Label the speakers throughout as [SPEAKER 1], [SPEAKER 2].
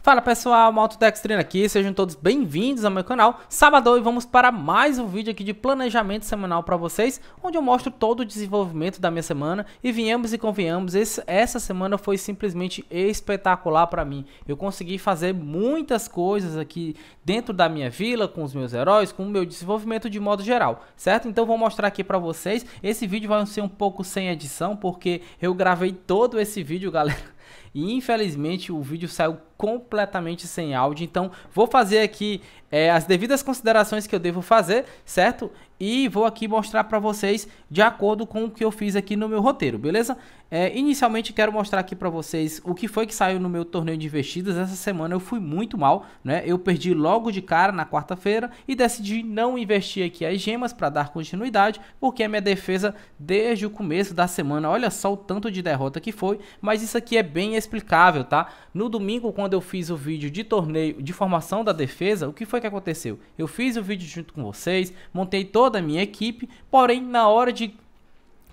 [SPEAKER 1] Fala pessoal, Maltodextrina aqui, sejam todos bem-vindos ao meu canal. Sabadão e vamos para mais um vídeo aqui de planejamento semanal para vocês, onde eu mostro todo o desenvolvimento da minha semana e viemos e convenhamos, esse, essa semana foi simplesmente espetacular para mim. Eu consegui fazer muitas coisas aqui dentro da minha vila, com os meus heróis, com o meu desenvolvimento de modo geral, certo? Então vou mostrar aqui para vocês, esse vídeo vai ser um pouco sem edição, porque eu gravei todo esse vídeo, galera e infelizmente o vídeo saiu completamente sem áudio, então vou fazer aqui é, as devidas considerações que eu devo fazer, certo? e vou aqui mostrar para vocês de acordo com o que eu fiz aqui no meu roteiro, beleza? É, inicialmente quero mostrar aqui para vocês o que foi que saiu no meu torneio de investidas. Essa semana eu fui muito mal, né? Eu perdi logo de cara na quarta-feira e decidi não investir aqui as gemas para dar continuidade, porque a é minha defesa desde o começo da semana, olha só o tanto de derrota que foi, mas isso aqui é bem explicável, tá? No domingo quando eu fiz o vídeo de torneio de formação da defesa, o que foi que aconteceu? Eu fiz o vídeo junto com vocês, montei todo toda a minha equipe, porém, na hora de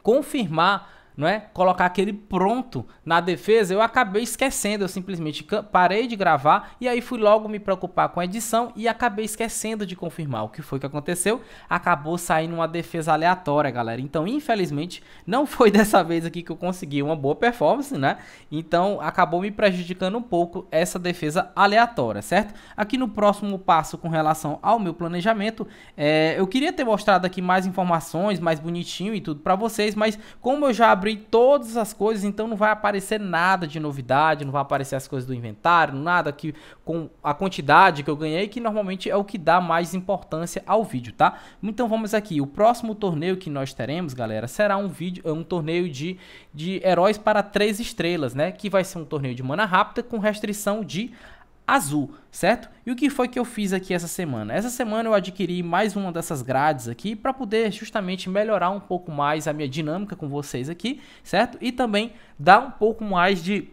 [SPEAKER 1] confirmar não é? Colocar aquele pronto na defesa, eu acabei esquecendo, eu simplesmente parei de gravar e aí fui logo me preocupar com a edição e acabei esquecendo de confirmar o que foi que aconteceu. Acabou saindo uma defesa aleatória, galera. Então, infelizmente, não foi dessa vez aqui que eu consegui uma boa performance, né? Então, acabou me prejudicando um pouco essa defesa aleatória, certo? Aqui no próximo passo com relação ao meu planejamento, é, eu queria ter mostrado aqui mais informações, mais bonitinho e tudo para vocês, mas como eu já abri abrir todas as coisas, então não vai aparecer nada de novidade, não vai aparecer as coisas do inventário, nada que com a quantidade que eu ganhei, que normalmente é o que dá mais importância ao vídeo, tá? Então vamos aqui, o próximo torneio que nós teremos, galera, será um vídeo, é um torneio de, de heróis para três estrelas, né? Que vai ser um torneio de mana rápida com restrição de azul, certo? E o que foi que eu fiz aqui essa semana? Essa semana eu adquiri mais uma dessas grades aqui para poder justamente melhorar um pouco mais a minha dinâmica com vocês aqui, certo? E também dar um pouco mais de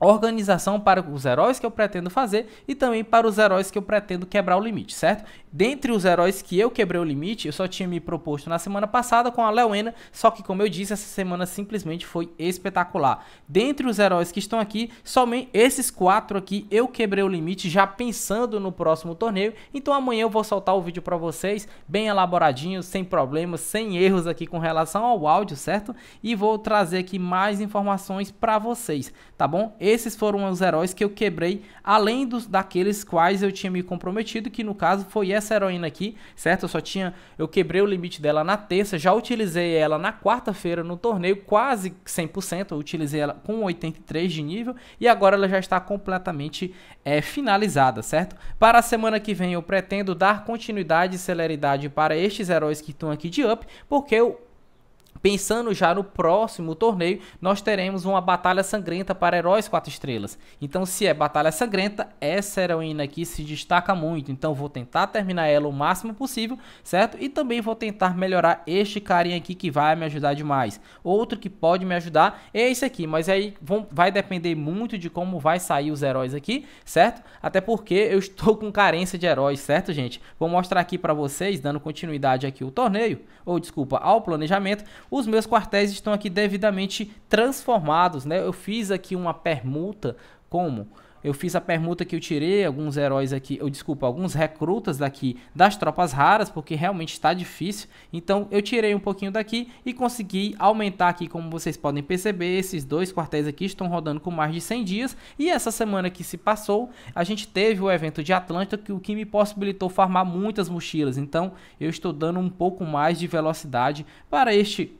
[SPEAKER 1] organização para os heróis que eu pretendo fazer e também para os heróis que eu pretendo quebrar o limite, certo? Dentre os heróis que eu quebrei o limite, eu só tinha me proposto na semana passada com a Leuena, só que como eu disse, essa semana simplesmente foi espetacular. Dentre os heróis que estão aqui, somente esses quatro aqui eu quebrei o limite já pensando no próximo torneio, então amanhã eu vou soltar o vídeo para vocês, bem elaboradinho, sem problemas, sem erros aqui com relação ao áudio, certo? E vou trazer aqui mais informações para vocês, tá bom? Esses foram os heróis que eu quebrei, além dos daqueles quais eu tinha me comprometido, que no caso foi essa heroína aqui, certo? Eu só tinha. Eu quebrei o limite dela na terça, já utilizei ela na quarta-feira no torneio, quase 100%. Eu utilizei ela com 83 de nível e agora ela já está completamente é, finalizada, certo? Para a semana que vem eu pretendo dar continuidade e celeridade para estes heróis que estão aqui de up, porque eu Pensando já no próximo torneio, nós teremos uma batalha sangrenta para heróis 4 estrelas. Então, se é batalha sangrenta, essa heroína aqui se destaca muito. Então, vou tentar terminar ela o máximo possível, certo? E também vou tentar melhorar este carinha aqui que vai me ajudar demais. Outro que pode me ajudar é esse aqui, mas aí vão, vai depender muito de como vai sair os heróis aqui, certo? Até porque eu estou com carência de heróis, certo, gente? Vou mostrar aqui para vocês, dando continuidade aqui ao torneio, ou desculpa, ao planejamento, os meus quartéis estão aqui devidamente transformados, né? Eu fiz aqui uma permuta, como? Eu fiz a permuta que eu tirei alguns heróis aqui, eu desculpa, alguns recrutas daqui das tropas raras, porque realmente está difícil. Então eu tirei um pouquinho daqui e consegui aumentar aqui, como vocês podem perceber, esses dois quartéis aqui estão rodando com mais de 100 dias. E essa semana que se passou, a gente teve o evento de Atlanta, que o que me possibilitou farmar muitas mochilas. Então eu estou dando um pouco mais de velocidade para este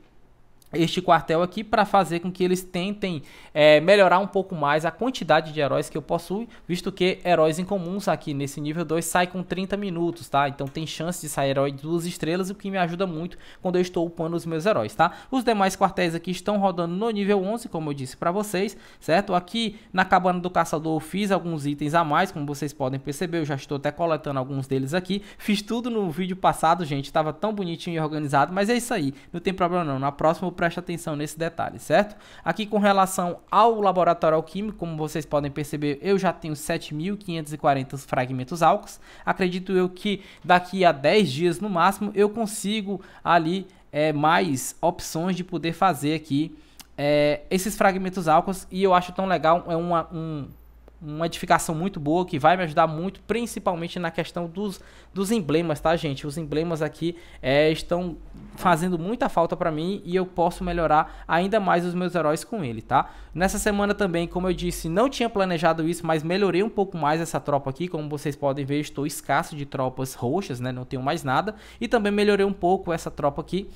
[SPEAKER 1] este quartel aqui para fazer com que eles tentem é, melhorar um pouco mais a quantidade de heróis que eu possuo, visto que heróis incomuns aqui nesse nível 2 sai com 30 minutos, tá? Então tem chance de sair herói de duas estrelas, o que me ajuda muito quando eu estou upando os meus heróis, tá? Os demais quartéis aqui estão rodando no nível 11, como eu disse para vocês, certo? Aqui na cabana do caçador eu fiz alguns itens a mais, como vocês podem perceber, eu já estou até coletando alguns deles aqui. Fiz tudo no vídeo passado, gente, estava tão bonitinho e organizado, mas é isso aí, não tem problema não. Na próxima eu preste atenção nesse detalhe, certo? Aqui com relação ao laboratório alquímico, como vocês podem perceber, eu já tenho 7.540 fragmentos álcos. Acredito eu que daqui a 10 dias no máximo eu consigo ali é, mais opções de poder fazer aqui é, esses fragmentos álcos e eu acho tão legal, é uma, um uma edificação muito boa que vai me ajudar muito, principalmente na questão dos, dos emblemas, tá, gente? Os emblemas aqui é, estão fazendo muita falta para mim e eu posso melhorar ainda mais os meus heróis com ele, tá? Nessa semana também, como eu disse, não tinha planejado isso, mas melhorei um pouco mais essa tropa aqui, como vocês podem ver, estou escasso de tropas roxas, né? Não tenho mais nada e também melhorei um pouco essa tropa aqui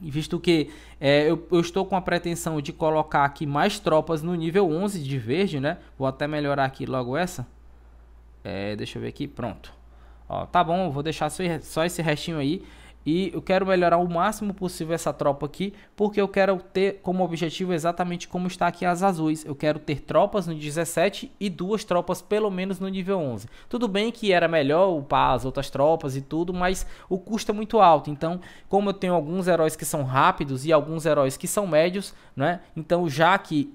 [SPEAKER 1] visto que é, eu, eu, estou com a pretensão de colocar aqui mais tropas no nível 11 de verde, né? Vou até melhorar aqui logo essa. É, deixa eu ver aqui, pronto. Ó, tá bom, vou deixar só esse restinho aí. E eu quero melhorar o máximo possível essa tropa aqui, porque eu quero ter como objetivo exatamente como está aqui as azuis. Eu quero ter tropas no 17 e duas tropas pelo menos no nível 11. Tudo bem que era melhor upar as outras tropas e tudo, mas o custo é muito alto. Então, como eu tenho alguns heróis que são rápidos e alguns heróis que são médios, né? Então, já que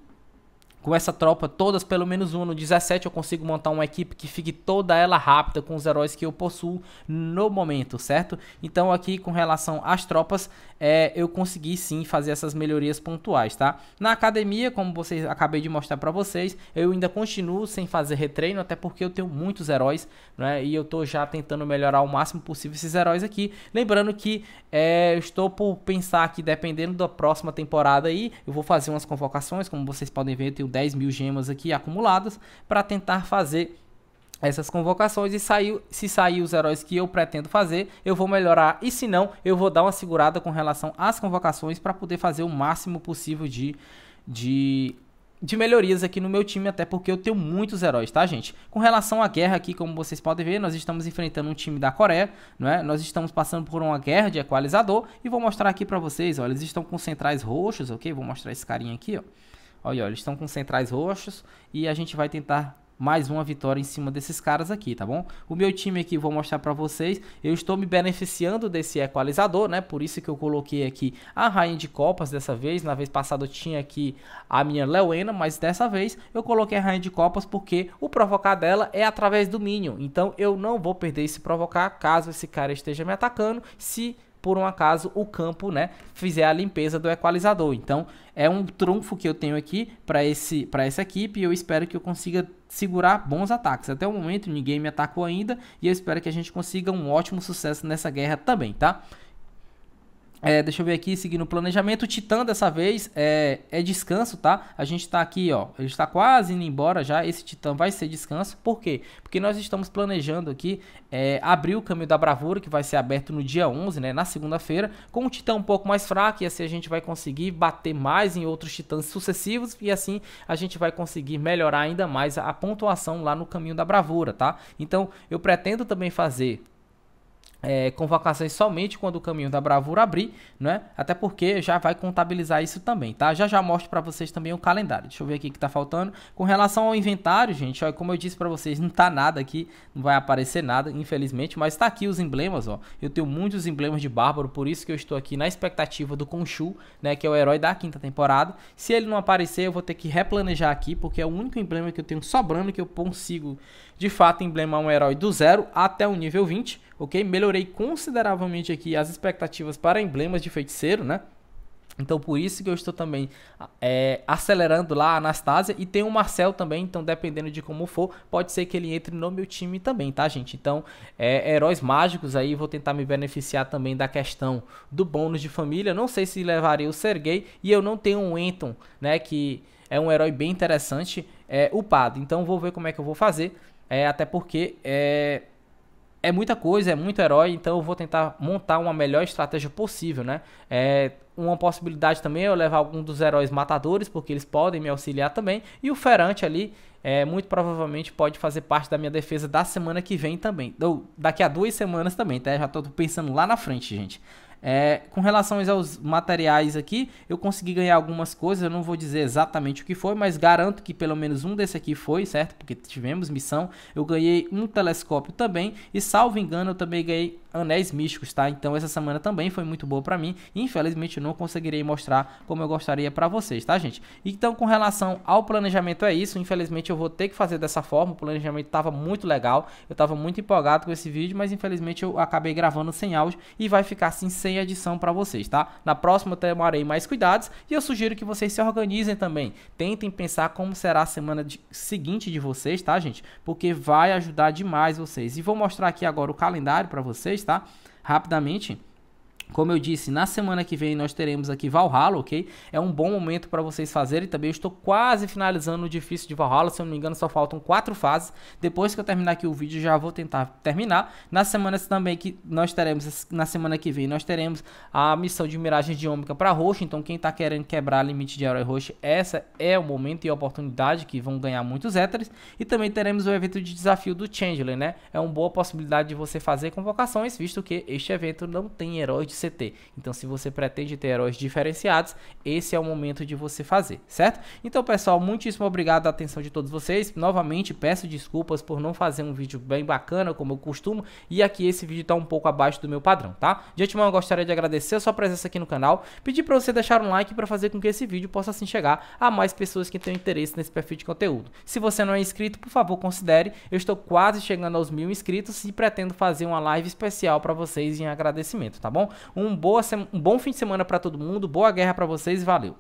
[SPEAKER 1] com essa tropa, todas pelo menos uma no 17, eu consigo montar uma equipe que fique toda ela rápida com os heróis que eu possuo no momento, certo? Então aqui com relação às tropas, é, eu consegui sim fazer essas melhorias pontuais, tá? Na academia, como vocês acabei de mostrar para vocês, eu ainda continuo sem fazer retreino, até porque eu tenho muitos heróis, né? E eu tô já tentando melhorar ao máximo possível esses heróis aqui. Lembrando que é, eu estou por pensar que dependendo da próxima temporada aí, eu vou fazer umas convocações, como vocês podem ver, eu tenho 10 mil gemas aqui acumuladas para tentar fazer essas convocações e saiu, se sair os heróis que eu pretendo fazer, eu vou melhorar e se não, eu vou dar uma segurada com relação às convocações para poder fazer o máximo possível de, de de melhorias aqui no meu time, até porque eu tenho muitos heróis, tá, gente? Com relação à guerra aqui, como vocês podem ver, nós estamos enfrentando um time da Coreia, não é? Nós estamos passando por uma guerra de equalizador e vou mostrar aqui pra vocês, ó, eles estão com centrais roxos, ok? Vou mostrar esse carinha aqui, ó. Olha, olha, eles estão com centrais roxos e a gente vai tentar mais uma vitória em cima desses caras aqui, tá bom? O meu time aqui, vou mostrar pra vocês, eu estou me beneficiando desse equalizador, né? Por isso que eu coloquei aqui a Rainha de Copas dessa vez, na vez passada eu tinha aqui a minha Leuena, mas dessa vez eu coloquei a Rainha de Copas porque o provocar dela é através do Minion, então eu não vou perder esse provocar caso esse cara esteja me atacando, se por um acaso o campo, né, fizer a limpeza do equalizador. Então, é um trunfo que eu tenho aqui para esse para essa equipe e eu espero que eu consiga segurar bons ataques. Até o momento ninguém me atacou ainda e eu espero que a gente consiga um ótimo sucesso nessa guerra também, tá? É, deixa eu ver aqui, seguindo o planejamento. O Titã dessa vez é, é descanso, tá? A gente tá aqui, ó. A gente tá quase indo embora já. Esse Titã vai ser descanso. Por quê? Porque nós estamos planejando aqui é, abrir o caminho da bravura, que vai ser aberto no dia 11, né? Na segunda-feira. Com o Titã um pouco mais fraco. E assim a gente vai conseguir bater mais em outros Titãs sucessivos. E assim a gente vai conseguir melhorar ainda mais a pontuação lá no caminho da bravura, tá? Então eu pretendo também fazer é, convocações somente quando o caminho da bravura abrir, né? Até porque já vai contabilizar isso também, tá? Já já mostro para vocês também o calendário. Deixa eu ver aqui o que tá faltando. Com relação ao inventário, gente, ó, como eu disse para vocês, não tá nada aqui, não vai aparecer nada, infelizmente, mas tá aqui os emblemas, ó. Eu tenho muitos emblemas de bárbaro, por isso que eu estou aqui na expectativa do Conchu, né, que é o herói da quinta temporada. Se ele não aparecer, eu vou ter que replanejar aqui, porque é o único emblema que eu tenho sobrando que eu consigo de fato emblemar um herói do zero até o nível 20, ok? Melhorei consideravelmente aqui as expectativas para emblemas de feiticeiro, né? Então, por isso que eu estou também é, acelerando lá a Anastasia. E tem o Marcel também, então dependendo de como for, pode ser que ele entre no meu time também, tá, gente? Então, é, heróis mágicos aí, vou tentar me beneficiar também da questão do bônus de família. Não sei se levaria o Sergei e eu não tenho o um Enton, né, que é um herói bem interessante, é, upado. Então, vou ver como é que eu vou fazer. É, até porque é, é muita coisa, é muito herói, então eu vou tentar montar uma melhor estratégia possível, né? É, uma possibilidade também é eu levar algum dos heróis matadores, porque eles podem me auxiliar também. E o Ferante ali, é, muito provavelmente pode fazer parte da minha defesa da semana que vem também. Ou daqui a duas semanas também, tá? Já tô pensando lá na frente, gente. É, com relação aos materiais aqui, eu consegui ganhar algumas coisas, eu não vou dizer exatamente o que foi, mas garanto que pelo menos um desse aqui foi, certo? Porque tivemos missão. Eu ganhei um telescópio também e, salvo engano, eu também ganhei Anéis Místicos, tá? Então essa semana também foi muito boa para mim. Infelizmente não conseguirei mostrar como eu gostaria para vocês, tá, gente? Então com relação ao planejamento é isso. Infelizmente eu vou ter que fazer dessa forma. O planejamento tava muito legal. Eu tava muito empolgado com esse vídeo, mas infelizmente eu acabei gravando sem áudio e vai ficar assim sem edição para vocês, tá? Na próxima eu tomarei mais cuidados e eu sugiro que vocês se organizem também. Tentem pensar como será a semana de... seguinte de vocês, tá, gente? Porque vai ajudar demais vocês. E vou mostrar aqui agora o calendário para vocês tá? Rapidamente. Como eu disse, na semana que vem nós teremos aqui Valhalla, ok? É um bom momento para vocês fazerem também. Eu estou quase finalizando o difícil de Valhalla, se eu não me engano só faltam quatro fases. Depois que eu terminar aqui o vídeo, já vou tentar terminar. Na semana também que nós teremos, na semana que vem nós teremos a missão de miragem de ômica para roxo. Então quem está querendo quebrar limite de herói roxo, essa é o momento e a oportunidade que vão ganhar muitos éteres. E também teremos o evento de desafio do Changeling, né? É uma boa possibilidade de você fazer convocações, visto que este evento não tem heróis CT. Então, se você pretende ter heróis diferenciados, esse é o momento de você fazer, certo? Então, pessoal, muitíssimo obrigado a atenção de todos vocês. Novamente, peço desculpas por não fazer um vídeo bem bacana, como eu costumo, e aqui esse vídeo está um pouco abaixo do meu padrão, tá? De antemão, eu gostaria de agradecer a sua presença aqui no canal, pedir para você deixar um like para fazer com que esse vídeo possa assim chegar a mais pessoas que têm interesse nesse perfil de conteúdo. Se você não é inscrito, por favor, considere. Eu estou quase chegando aos mil inscritos e pretendo fazer uma live especial para vocês em agradecimento, tá bom? Um, boa um bom fim de semana para todo mundo, boa guerra para vocês e valeu.